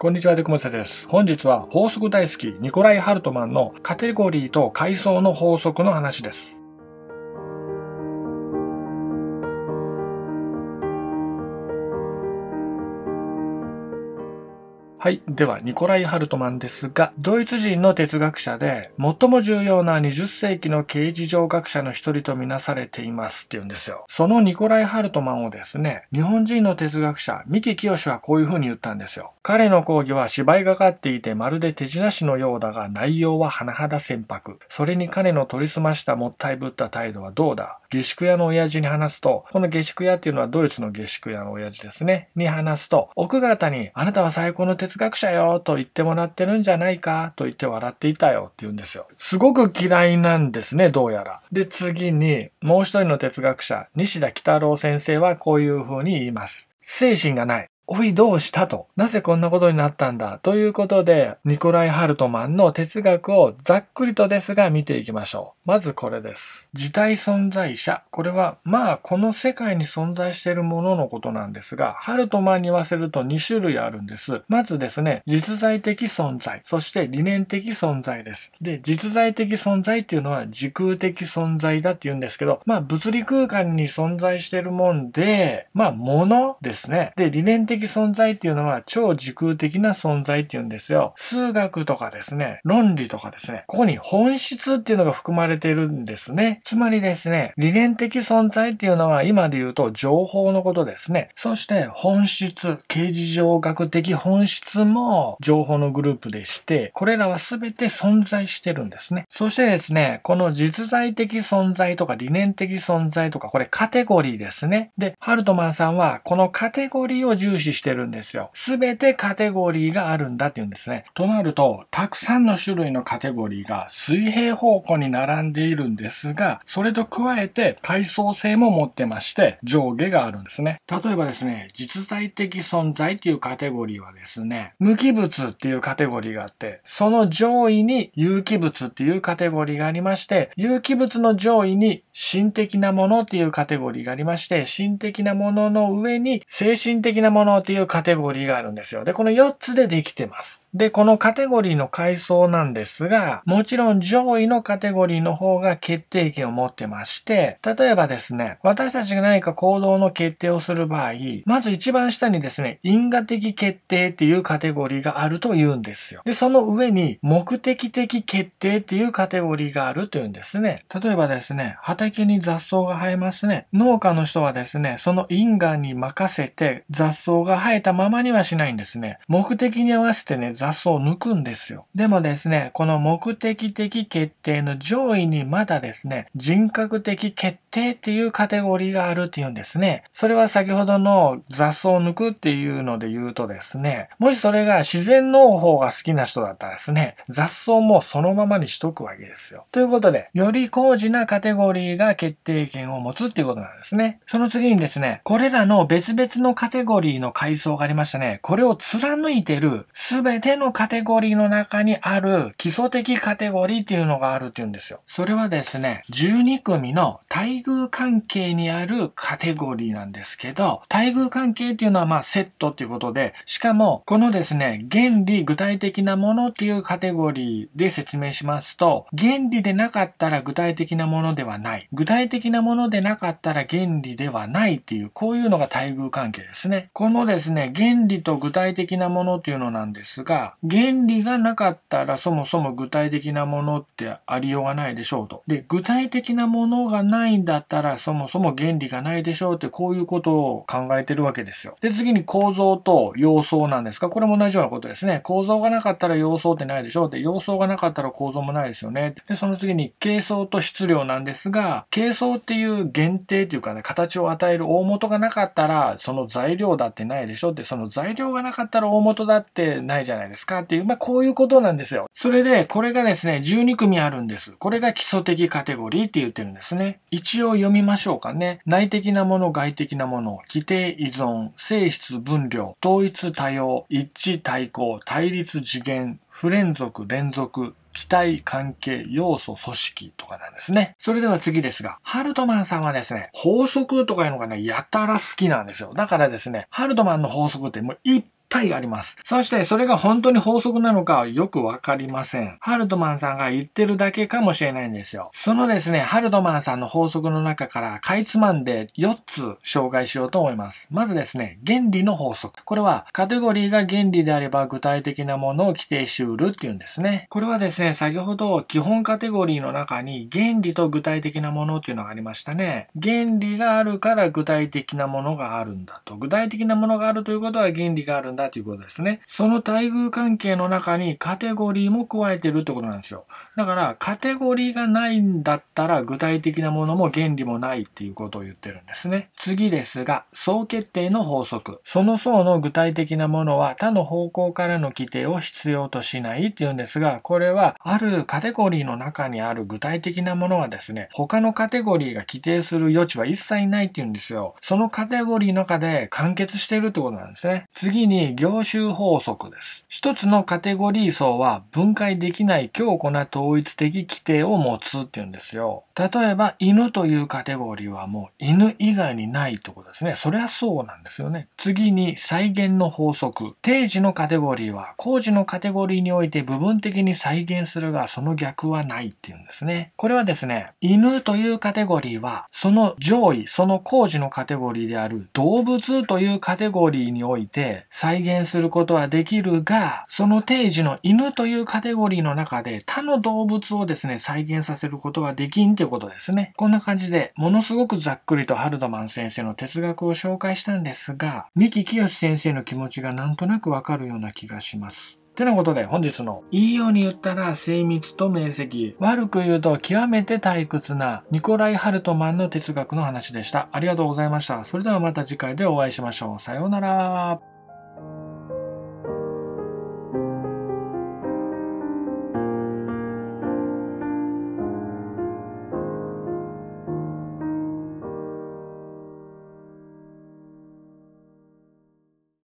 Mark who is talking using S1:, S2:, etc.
S1: こんにちは、デクムセです。本日は法則大好き、ニコライ・ハルトマンのカテゴリーと階層の法則の話です。はい。では、ニコライ・ハルトマンですが、ドイツ人の哲学者で、最も重要な20世紀の刑事上学者の一人とみなされていますって言うんですよ。そのニコライ・ハルトマンをですね、日本人の哲学者、三木清はこういう風に言ったんですよ。彼の講義は芝居がかっていてまるで手品師のようだが内容は甚だ船舶。それに彼の取り澄ましたもったいぶった態度はどうだ下宿屋の親父に話すと、この下宿屋っていうのはドイツの下宿屋の親父ですね、に話すと、奥方に、あなたは最高の哲学者よと言ってもらってるんじゃないかと言って笑っていたよって言うんですよ。すごく嫌いなんですね、どうやら。で、次に、もう一人の哲学者、西田北郎先生はこういう風に言います。精神がない。おいどうしたと、なぜこんなことになったんだということで、ニコライ・ハルトマンの哲学をざっくりとですが見ていきましょう。まずこれです。自体存在者。これは、まあ、この世界に存在しているもののことなんですが、ハルトマンに言わせると2種類あるんです。まずですね、実在的存在、そして理念的存在です。で、実在的存在っていうのは時空的存在だって言うんですけど、まあ、物理空間に存在しているもんで、まあ、物ですね。で、理念的的存在っていうのは超時空的な存在っていうんですよ。数学とかですね、論理とかですね、ここに本質っていうのが含まれているんですね。つまりですね、理念的存在っていうのは今で言うと情報のことですね。そして本質、形事上学的本質も情報のグループでして、これらは全て存在してるんですね。そしてですね、この実在的存在とか理念的存在とか、これカテゴリーですね。で、ハルトマンさんはこのカテゴリーを重視示してるんですよ。すべてカテゴリーがあるんだって言うんですね。となると、たくさんの種類のカテゴリーが水平方向に並んでいるんですが、それと加えて階層性も持ってまして、上下があるんですね。例えばですね、実在的存在っていうカテゴリーはですね、無機物っていうカテゴリーがあって、その上位に有機物っていうカテゴリーがありまして、有機物の上位に心的なものっていうカテゴリーがありまして、心的なものの上に精神的なものっていうカテゴリーがあるんですよ。で、この4つでできてます。で、このカテゴリーの階層なんですが、もちろん上位のカテゴリーの方が決定権を持ってまして、例えばですね、私たちが何か行動の決定をする場合、まず一番下にですね、因果的決定っていうカテゴリーがあると言うんですよ。で、その上に目的的決定っていうカテゴリーがあるというんですね。例えばですね、最近に雑草が生えますね。農家の人はですね、その因果に任せて雑草が生えたままにはしないんですね。目的に合わせてね、雑草を抜くんですよ。でもですね、この目的的決定の上位にまだですね、人格的決定っていうカテゴリーがあるっていうんですね。それは先ほどの雑草を抜くっていうので言うとですね、もしそれが自然農法が好きな人だったらですね、雑草もそのままにしとくわけですよ。ということで、より高次なカテゴリーが決定権を持つっていうことなんですね。その次にですね、これらの別々のカテゴリーの階層がありましたね。これを貫いてる全てのカテゴリーの中にある基礎的カテゴリーっていうのがあるっていうんですよ。それはですね、12組の待遇関係にあるカテゴリーなんですけど、待遇関係っていうのはまあセットっていうことで、しかもこのですね、原理、具体的なものっていうカテゴリーで説明しますと、原理でなかったら具体的なものではない。具体的なものでなかったら原理ではないっていう、こういうのが待遇関係ですね。このですね、原理と具体的なものっていうのなんですが、原理がなかったらそもそも具体的なものってありようがないでしょうと。で、具体的なものがないないんだったらそもそも原理がないでしょうってこういうことを考えてるわけですよ。で、次に構造と様相なんですが、これも同じようなことですね。構造がなかったら様相ってないでしょうて、様相がなかったら構造もないですよね。で、その次に形相と質量なんですが、形相っていう限定というかね、形を与える大元がなかったらその材料だってないでしょって、その材料がなかったら大元だってないじゃないですかっていう、まあこういうことなんですよ。それで、これがですね、12組あるんです。これが基礎的カテゴリーって言ってるんですね。一応読みましょうかね。内的なもの、外的なもの、規定依存、性質分量、統一多様、一致対抗、対立次元、不連続連続、期待、関係、要素、組織とかなんですね。それでは次ですが、ハルトマンさんはですね、法則とかいうのがね、やたら好きなんですよ。だからですね、ハルトマンの法則ってもうぱいあります。そしてそれが本当に法則なのかよくわかりません。ハルトマンさんが言ってるだけかもしれないんですよ。そのですね、ハルトマンさんの法則の中からかいつまんで4つ紹介しようと思います。まずですね、原理の法則。これはカテゴリーが原理であれば具体的なものを規定しうるっていうんですね。これはですね、先ほど基本カテゴリーの中に原理と具体的なものっていうのがありましたね。原理があるから具体的なものがあるんだと。具体的なものがあるということは原理があるんだだということですね。その待遇関係の中にカテゴリーも加えてるってことなんですよ。だからカテゴリーがないんだったら具体的なものも原理もないっていうことを言ってるんですね。次ですが、総決定の法則。その層の具体的なものは他の方向からの規定を必要としないっていうんですが、これはあるカテゴリーの中にある具体的なものはですね、他のカテゴリーが規定する余地は一切ないっていうんですよ。そのカテゴリーの中で完結してるってことなんですね。次に、業種法則です。一つのカテゴリー層は分解できない強固な統同一的規定を持つっていうんですよ。例えば、犬というカテゴリーはもう犬以外にないってことですね。そりゃそうなんですよね。次に、再現の法則。定時のカテゴリーは、工事のカテゴリーにおいて部分的に再現するが、その逆はないっていうんですね。これはですね、犬というカテゴリーは、その上位、その工事のカテゴリーである動物というカテゴリーにおいて再現することはできるが、その定時の犬というカテゴリーの中で他の動動物をですね、再現させることはできんってことですね。こんな感じで、ものすごくざっくりとハルドマン先生の哲学を紹介したんですが、三木清先生の気持ちがなんとなくわかるような気がします。てなことで本日のいいように言ったら精密と明晰悪く言うと極めて退屈なニコライ・ハルトマンの哲学の話でしたありがとうございましたそれではまた次回でお会いしましょうさようなら